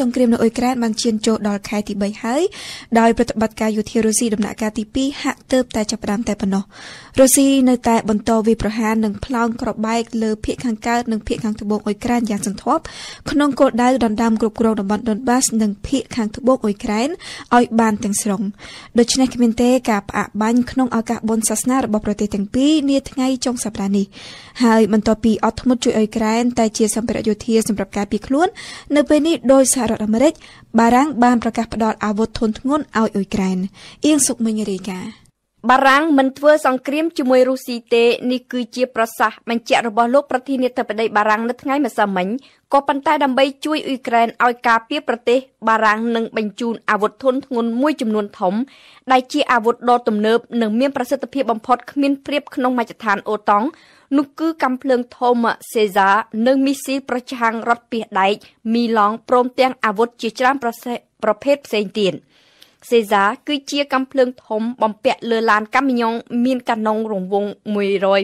សង្គ្រាមនៅអ៊ុយក្រែនបានឈានចូលដល់ខែទី3ហើយដោយប្រតិបត្តិការយោធារុស្ស៊ីដំណាក់កាលទី2ហាក់ទើបតែចាប់ផ្ដើមតែប៉ុណ្ណោះរុស្ស៊ីនៅតែបន្តវាយប្រហារនិងផ្លោងក្របែកលើភៀកខាងកើតនិងភៀកខាងត្បូងអ៊ុយក្រែនយ៉ាងសន្ធប់ក្នុងគោលដៅដណ្ដើមគ្រប់គ្រងតំបន់ដុនបាសនិងភៀកខាងត្បូងអ៊ុយក្រែនឲ្យបានទាំងស្រុងដូច្នេះគ្មានទេការផ្អាកបាញ់ក្នុងឱកាសបុណ្យសាសនារបស់ប្រទេសទាំងពីរនាថ្ងៃចុងសប្តាហ៍នេះហើយបន្ទាប់ពីអត់ធ្មត់ជួយអ៊ុយក្រែនតែជាសម្ភារៈយោធាសម្រាប់ការពារខ្លួននៅពេលនេះដោយសហរដ្ឋអាមេរិកបារាំងបានប្រកាសផ្តល់អាវុធធុនធ្ងន់ឲ្យអ៊ុយក្រែនអៀងសុកមិញរាយការណ៍បារាំងមិនធ្វើសង្គ្រាមជាមួយរុស្ស៊ីទេនេះគឺជាប្រសាសន៍បញ្ជាក់របស់លោកប្រធានាធិបតីបារាំងនៅថ្ងៃម្សិលមិញក៏ប៉ុន្តែដើម្បីជួយអ៊ុយក្រែនឲ្យការពារប្រទេសបារាំងនឹងបញ្ជូនអាវុធធុនធ្ងន់មួយចំនួនធំ ដែលជាអាវុធដ៏ទំនើប និងមានប្រសិទ្ធភាពបំផុត គ្មានប្រៀបក្នុងមជ្ឈដ្ឋានអូតង់នោះគឺកាំភ្លើងធំសេសានិងមីស៊ីលប្រឆាំងរថពាសដែកមីឡង់ព្រមទាំងអាវុធជាច្រើនប្រភេទផ្សេងទៀត។សេសាគឺជាកាំភ្លើងធំបំពាក់លើឡានកាមីយ៉ុង មានកាណុងរង្វង់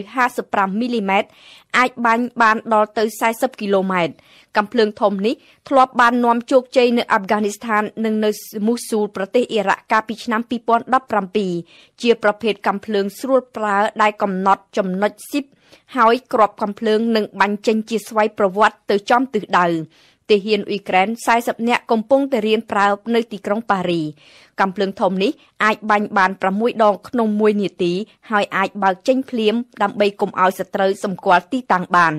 155មីលីម៉ែត្រអាចបាញ់បានដល់ទៅ40គីឡូម៉ែត្រកាំភ្លើងធំនេះធ្លាប់បាននាំជោគជ័យនៅអាហ្វហ្គានីស្ថាននិងនៅមូស៊ូលប្រទេសអ៊ីរ៉ាក់កាលពីឆ្នាំ2017ជាប្រភេទកាំភ្លើងស្រួលប្រើដែលកំណត់ចំណុចស៊ីបហើយក្របកំភ្លើងនឹងបាញ់ចេញជាស្វ័យប្រវត្តិទៅចំទិសដៅទាហានអ៊ុយក្រែន40នាក់កំពុងតែរៀនប្រើនៅទីក្រុងប៉ារីកំភ្លើងធំនេះអាចបាញ់បាន6ដងក្នុង1នាទី ហើយអាចបើកចេញភ្លាម ដើម្បីកុំឲ្យសត្រូវសម្គាល់ទីតាំងបាន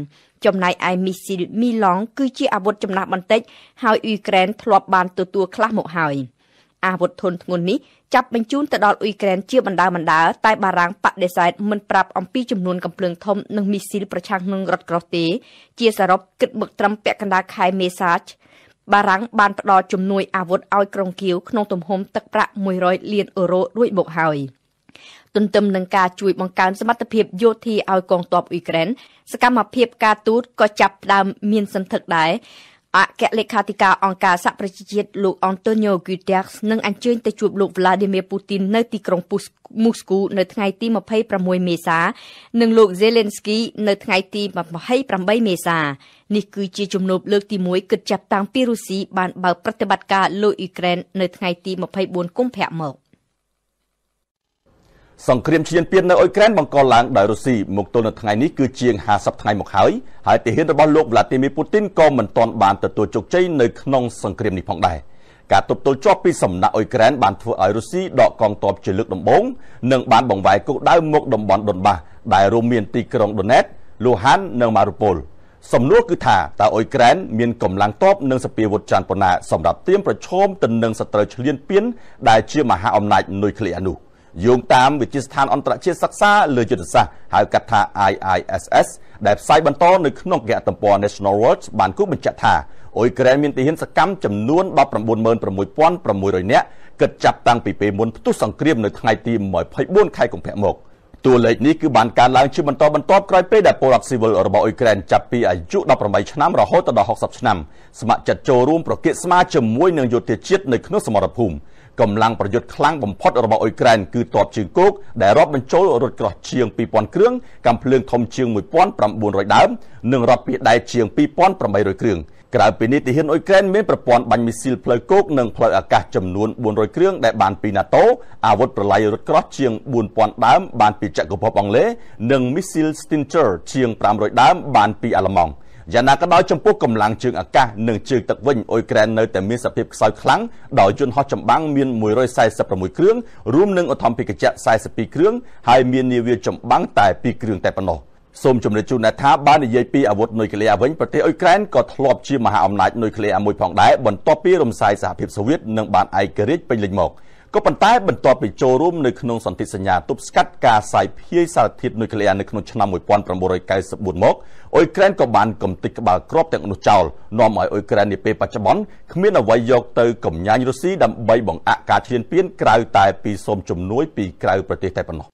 ចំណែកឯមីស៊ីលមីឡង់គឺជាអាវុធចំណាស់បន្តិចហើយអ៊ុយក្រែនធ្លាប់បានទទួលខ្លះមកហើយ។អាវុធធុនធ្ងន់នេះចាប់បញ្ជូនទៅដល់អ៊ុយក្រែនជាបណ្ដាបណ្ដាតែបារាំងបដិសេធមិនប្រាប់អំពីចំនួនកំភ្លើងធំនិងមីស៊ីលប្រឆាំងនឹងរដ្ឋក្រោះទេ ជាសរុបគិតបឹកត្រឹមពាក់កណ្ដាលខែមេសាបារាំងបានផ្ដល់ជំនួយអាវុធឲ្យក្រុងគៀវក្នុងទំហំទឹកប្រាក់100លានអឺរ៉ូរួចមកហើយទន្ទឹមនឹងការជួយបង្កើនសមត្ថភាពយោធាឲ្យកងទ័ពអ៊ុយក្រែនសកម្មភាពការទូតក៏ចាប់ផ្ដើមមានសន្ធឹកដែរអគ្គលេខាធិការអង្គការសហប្រជាជាតិលោក Antonio Guterres នឹងអញ្ជើញទៅជួបលោក Vladimir Putin នៅទីក្រុង Moscow នៅថ្ងៃទី26មេសា និងលោក Zelensky នៅថ្ងៃទី28មេសានេះគឺជាជំនួបលើកទី1គិតចាប់តាំងពីរុស្ស៊ីបានបើកប្រតិបត្តិការលើអ៊ុយក្រែននៅថ្ងៃទី24កុម្ភៈមក។សង្គ្រាមឈ្លានពាននៅអ៊ុយក្រែនបង្កឡើងដោយរុស្ស៊ីមកទល់នៅថ្ងៃនេះគឺជាង50ថ្ងៃមកហើយហើយទាហានរបស់លោក Vladimir Putin ក៏មិនទាន់បានទទួលជោគជ័យនៅក្នុងសង្គ្រាមនេះផងដែរការទប់ទល់ជាប់ពីសំណាក់អ៊ុយក្រែនបានធ្វើឲ្យរុស្ស៊ីដកកងទ័ពជាលើកដំបូងនិងបានបង្វែរគោលដៅមកតំបន់ដុនបាសដែលរួមមានទីក្រុងដុណេតលូហាននិងម៉ារូប៉ូលសំណួរគឺថាតើអ៊ុយក្រែនមានកម្លាំងទ័ពនិងសពាវុធច្រើនប៉ុណ្ណាសម្រាប់ត្រៀមប្រឈមទៅនឹងសត្រូវឈ្លានពានដែលជាមហាអំណាចនុយក្លេអ៊ែរនោះយោងតាមវិទ្យាស្ថានអន្តរជាតិសិក្សាលើយុទ្ធសាស្ត្រហៅកាត់ថា IISS ដែលផ្សាយបន្តនៅក្នុងគេហទំព័រ National World បានគូបញ្ជាក់ថាអ៊ុយក្រែនមានទាហានសកម្មចំនួន196,600នាក់គិតចាប់តាំងពីពេលមុនផ្ទុះសង្គ្រាមនៅថ្ងៃទី24ខែកុម្ភៈមកតួលេខនេះគឺបានកើនឡើងជាបន្តបន្ទាប់ក្រោយពេលដែលពលរដ្ឋស៊ីវិលរបស់អ៊ុយក្រែនចាប់ពីអាយុ18ឆ្នាំរហូតដល់60ឆ្នាំស្ម័គ្រចិត្តចូលរួមប្រគិតស្មារជាមួយនឹងយោធាជាតិនៅក្នុងសមរភូមិកម្លាំងប្រយុទ្ធខ្លាំងបំផុតរបស់អ៊ុយក្រែនគឺទ័ពជើងគោកដែលរាប់បញ្ចូលរថក្រោះជាង2000គ្រឿងកាំភ្លើងធំជាង1900ដើមនិងរថពាសដែកជាង2800គ្រឿងក្រៅពីនេះទាហានអ៊ុយក្រែនមានប្រព័ន្ធបាញ់មីស៊ីលផ្លូវគោកនិងផ្លូវអាកាសចំនួន400គ្រឿងដែលបានពី NATO អាវុធប្រឡាយរថក្រោះជាង4000ដើមបានពីចក្រភពអង់គ្លេសនិងមីស៊ីល Stinger ជាង500ដើមបានពីអាល្លឺម៉ង់។យ៉ាងណាក៏ដោយចំពោះកម្លាំងជើងអាកាសនិងជើងទឹកវិញអ៊ុយក្រែននៅតែមានសភាពខ្សោយខ្លាំងដោយយន្តហោះចម្បាំងមាន146គ្រឿងរួមនឹងឧទ្ធម្ភិកជៈ42គ្រឿងហើយមាននាវាចម្បាំងតែ2គ្រឿងតែប៉ុណ្ណោះសូមជម្រាបជូនអ្នកថាបើនិយាយពីអាវុធនុយក្លេអ៊ែរវិញប្រទេសអ៊ុយក្រែនក៏ធ្លាប់ជាមហាអំណាចនុយក្លេអ៊ែរមួយផងដែរបន្ទាប់ពីរំសាយសហភាពសូវៀតនិងបានឯករាជ្យពេញលេញមក។ក៏ប៉ុន្តែបន្ទាប់ពីចូលរួមនៅក្នុងសន្ធិសញ្ញាទប់ស្កាត់ការសាយភាយសារធាតុនុយក្លេអ៊ែរនៅក្នុងឆ្នាំ1994មកអ៊ុយក្រែនក៏បានកំទេចក្បាលគ្រាប់ទាំងនោះចោលនាំឲ្យអ៊ុយក្រែននាពេលបច្ចុប្បន្នគ្មានអ្វីយកទៅកំញាញរុស្ស៊ីដើម្បីបង្អាក់ការឈ្លានពានក្រៅតែពីសូមជំនួយពីក្រៅប្រទេសតែប៉ុណ្ណោះ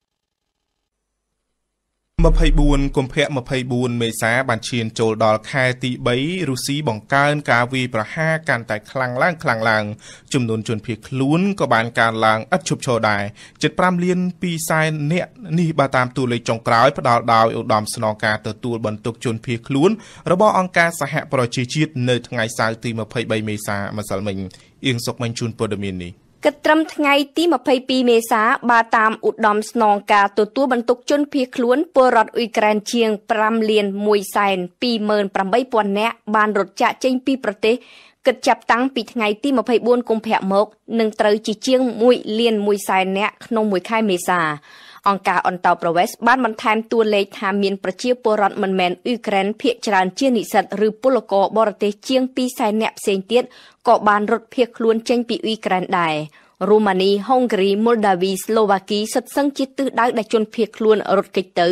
24កុម្ភៈ24មេសា បានឈានចូលដល់ខែទី3រុស្ស៊ីបង្កើនការវាយប្រហារកាន់តែខ្លាំងឡើងខ្លាំងឡើងចំនួនជនភៀសខ្លួនក៏បានកើនឡើងឥតឈប់ឈរដែរជិត5លាន2សែននាក់នេះបើតាមតួលេខចុងក្រោយផ្ដល់ដោយឧត្តមស្នងការទទួលបន្ទុកជនភៀសខ្លួន របស់អង្គការសហប្រជាជាតិនៅថ្ងៃសៅរ៍ទី23មេសាម្សិលមិញអៀងសុកមិញជូនព័ត៌មាននេះគិតត្រឹមថ្ងៃទី22មេសាបើតាមឧត្តមស្នងការទទួលបន្ទុកជនភៀសខ្លួនពលរដ្ឋអ៊ុយក្រែនជាង5លាន1សែន28,000នាក់បានរត់ចាកចេញពីប្រទេសគិតចាប់តាំងពីថ្ងៃទី24កុម្ភៈមកនឹងត្រូវជាជាង1លាន1សែននាក់ក្នុងមួយខែមេសាអង្គការអន្តោប្រវេសន៍បានបន្ថែមតួលេខថាមានប្រជាពលរដ្ឋមិនមែនអ៊ុយក្រែនភាគច្រើនជានិស្សិតឬពលករបរទេសជាង200,000នាក់ផ្សេងទៀតក៏បានរត់ភៀសខ្លួនចេញពីអ៊ុយក្រែនដែររូម៉ានីហុងគ្រីមុលដាវីស្លូវ៉ាគីសិតសឹងជាទិសដៅដែលជនភៀសខ្លួនរត់គេចទៅ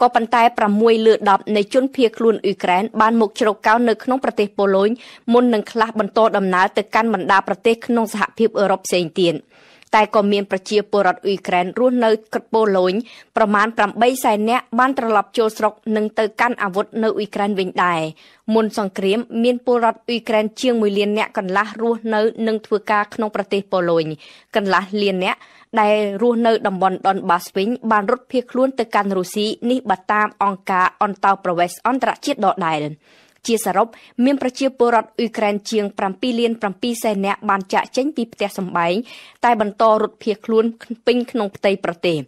ក៏ប៉ុន្តែ6លើ10នៃជនភៀសខ្លួនអ៊ុយក្រែនបានមកជ្រកកោននៅក្នុងប្រទេសប៉ូឡូញមុននឹងខ្លះបន្តដំណើរទៅកាន់បណ្ដាប្រទេសក្នុងសហភាពអឺរ៉ុបផ្សេងទៀតតែក៏មានប្រជាពលរដ្ឋអ៊ុយក្រែនរស់នៅក្រពូឡូញប្រមាណ8សែននាក់បានត្រឡប់ចូលស្រុកនិងទៅកាន់អាវុធនៅអ៊ុយក្រែនវិញដែរមុនសង្គ្រាមមានពលរដ្ឋអ៊ុយក្រែនជាង1លាននាក់កន្លះរស់នៅនិងធ្វើការក្នុងប្រទេសប៉ូឡូញកន្លះលាននាក់ដែលរស់នៅ តំបន់ដុនបាសវិញបានរត់ភៀសខ្លួនទៅកាន់រុស្ស៊ីនេះបតាមអង្គការអន្តោប្រវេសន៍អន្តរជាតិដដែលជាសរុបមានប្រជាពលរដ្ឋអ៊ុយក្រែនជាង7លាន7សែននាក់បានចាក់ចេញពីផ្ទះសម្បែងតែបន្តរត់ភៀសខ្លួនពេញក្នុងផ្ទៃប្រទេស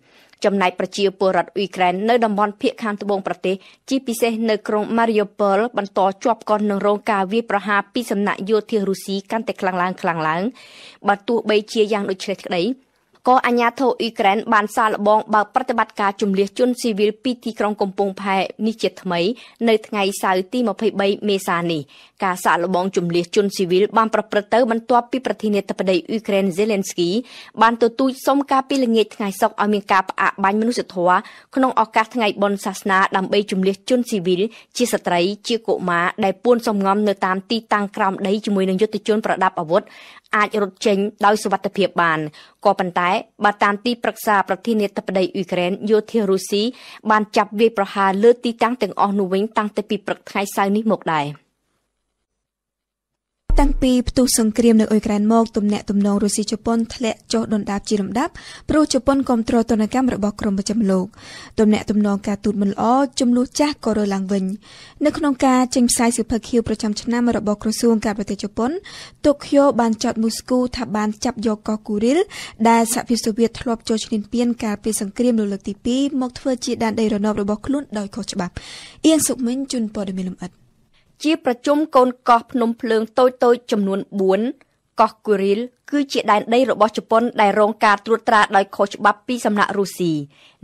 ចំណែកប្រជាពលរដ្ឋអ៊ុយក្រែននៅតំបន់ភៀកខាងត្បូងប្រទេស ជាពិសេសនៅក្រុង Mariupol បន្តជាប់កុននឹងរងការវាយប្រហារពីសំណាក់យោធារុស្ស៊ីកាន់តែខ្លាំងឡើងខ្លាំងឡើងបើទោះបីជាយ៉ាងដូចនេះក្តីក៏អាញាធរអ៊ុយក្រែនបានសាឡបងបើកប្រតិបត្តិការជំលះជនស៊ីវិលពីទីក្រុងកំពង់ផែនេះជាថ្មី នៅថ្ងៃសៅរ៍ទី23មេសានេះការសាឡបង ជំលះជនស៊ីវិលបានប្រព្រឹត្តទៅ បន្ទាប់ពីប្រធានាធិបតីអ៊ុយក្រែន Zelensky បានទទូចសុំការពីល្ងាចថ្ងៃសុក្រឲ្យមានការផ្អាកបាញ់មនុស្សធម៌ក្នុងឱកាសថ្ងៃបុណ្យសាសនាដើម្បី ជំលះជនស៊ីវិលជាស្ត្រីជាកុមារដែលពួនសំងំនៅតាមទីតាំងក្រោមដីជាមួយនឹងយុទ្ធជនប្រដាប់អាវុធអាចរត់ចេញដោយសុវត្ថិភាព បានក៏ប៉ុន្តែបើតាមទីប្រឹក្សាប្រធានាធិបតីអ៊ុយក្រែនយោធារុស្ស៊ីបានចាប់វាយប្រហារលើទីតាំងទាំងអស់នោះវិញតាំងតែពីព្រឹកថ្ងៃសៅរ៍នេះមកដែរ។តាំងពីផ្ទុះសង្គ្រាមនៅអ៊ុយក្រែនមកទំនាក់ទំនងរុស្ស៊ីជប៉ុនធ្លាក់ចុះដុនដាបជាលំដាប់ព្រោះជប៉ុនគ្រប់គ្រងទនកម្មរបស់ក្រុមប្រចាំលោកទំនាក់ទំនងការទូតមិនល្អចំនួនចាស់ក៏រើឡើងវិញនៅក្នុងការចេញផ្សាយសៀវភៅខៀវប្រចាំឆ្នាំរបស់ក្រសួងការបរទេសជប៉ុនតូក្យូបានចោទមូស្គូថាបានចាប់យកកោះគូរីលដែលសហភាពសូវៀតធ្លាប់ចូលឈ្លានពានកាលពីសង្គ្រាមលោកលើកទី2មកធ្វើជាដែនដីរណបរបស់ខ្លួនដោយខុសច្បាប់អៀងសុកមិញជូនព័ត៌មានលម្អិតជាប្រជុំកូនកោះភ្នំភ្លើងតូចតូចចំនួន4កោះគូរីល គឺជាដែនដីរបស់ជប៉ុន ដែលរងការត្រួតត្រាដោយខុសច្បាប់ពីសំណាក់រុស្ស៊ី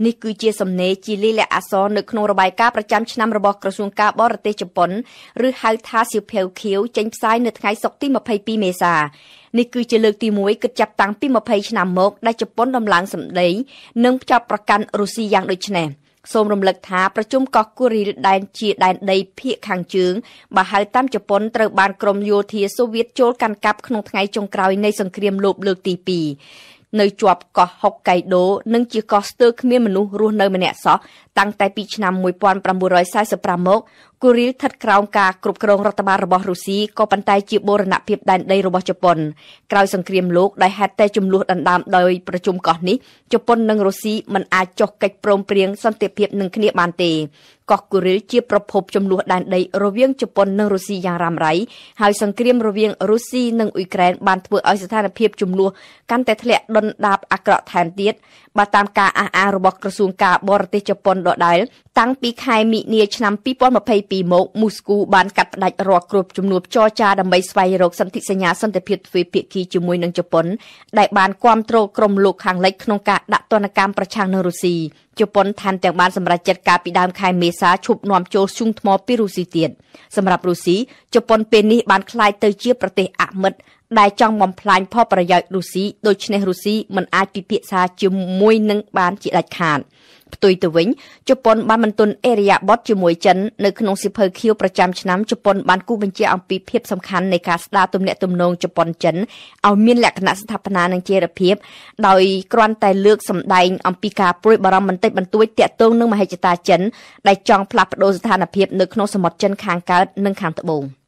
នេះគឺជាសំណេរជាលិលាអសរនៅក្នុងរបាយការណ៍ប្រចាំឆ្នាំរបស់ក្រសួងការបរទេសជប៉ុនឬហៅថាសៀវភៅខៀវចេញផ្សាយនៅថ្ងៃសុក្រទី22មេសានេះគឺជាលើកទី1គិតចាប់តាំងពី20ឆ្នាំមក ដែលជប៉ុនដំឡើងសម្ដីនិងចាប់ប្រកាន់រុស្ស៊ីយ៉ាងដូចនេះ។សូមរំលឹកថាប្រជុំកោះគូរីលដែនជាដែនដីភាគខាងជើងបើហៅតាមជប៉ុនត្រូវបានក្រុមយោធាសូវៀតចូលកាន់កាប់ក្នុងថ្ងៃចុងក្រោយនៃសង្គ្រាមលោកលើកទី2នៅជាប់កោះហុកកៃដូ និងជាកោះស្ទើរគ្មានមនុស្សរស់នៅម្នាក់សោះតាំងតែពីឆ្នាំ1945មកគូរីលស្ថិតក្រោមការគ្រប់គ្រងរដ្ឋបាលរបស់រុស្ស៊ីក៏ប៉ុន្តែជាបូរណភាពដែនដីរបស់ជប៉ុនក្រោយសង្គ្រាមលោកដែលហេតុតែចំនួនដណ្ដើមដោយប្រជុំកោះនេះជប៉ុននិងរុស្ស៊ីមិនអាចចុះកិច្ចព្រមព្រៀងសន្តិភាពនឹងគ្នាបានទេកោះគូរីលជាប្រភពចំនួនដែនដីរវាងជប៉ុននិងរុស្ស៊ីយ៉ាងរ៉ាំរ៉ៃហើយសង្គ្រាមរវាងរុស្ស៊ីនិងអ៊ុយក្រែនបានធ្វើឲ្យស្ថានភាពចំនួនកាន់តែធ្លាក់ដុនដាបអាក្រក់ថែមទៀតបើតាមការអះអាងរបស់ក្រសួងការបរទេសជប៉ុនដដែលតាំងពីខែមិនិនាឆ្នាំ2022មកមូស្គូបានកាត់ផ្តាច់រាល់គ្រប់ជំនួបចរចាដើម្បីស្វែងរកសន្ធិសញ្ញាសន្តិភាពទ្វេភាគីជាមួយនឹងជប៉ុនដែលបានគ្រប់គ្រងក្រមលោកខាងលិចក្នុងការដាក់ទណ្ឌកម្មប្រឆាំងនឹងរុស្ស៊ីជប៉ុនថែមទាំងបានសម្រេចចិត្តការពីដើមខែមេសាឈប់នាំចូលស៊ុងថ្មពីរុស្ស៊ីទៀតសម្រាប់រុស្ស៊ីជប៉ុនពេលនេះបានក្លាយទៅជាប្រទេសអមិត្តដែលចង់បំផ្លាញផលប្រយោជន៍រុស្ស៊ីដូច្នេះរុស្ស៊ីមិនអាចពិភាក្សាជាមួយនឹងបានជាដាច់ខាតផ្ទុយទៅវិញជប៉ុនបានមិនទន់អេរីយ៉ាបតជាមួយចិននៅក្នុងសិភើខៀវប្រចាំឆ្នាំជប៉ុនបានគូបញ្ជាអំពីភាពសំខាន់នៃការស្ដារទំនាក់ទំនងជប៉ុនចិនឲ្យមានលក្ខណៈស្ថាបនានិងជារភាពដោយគ្រាន់តែលើកសម្ដែងអំពីការព្រួយបារម្ភបន្តិចបន្តួចទាក់ទងនឹងមហិច្ឆតាចិនដែលចង់ផ្លាស់ប្ដូរស្ថានភាពនៅក្នុងសមុទ្រចិនខាងកើតនិងខាងត្បូង។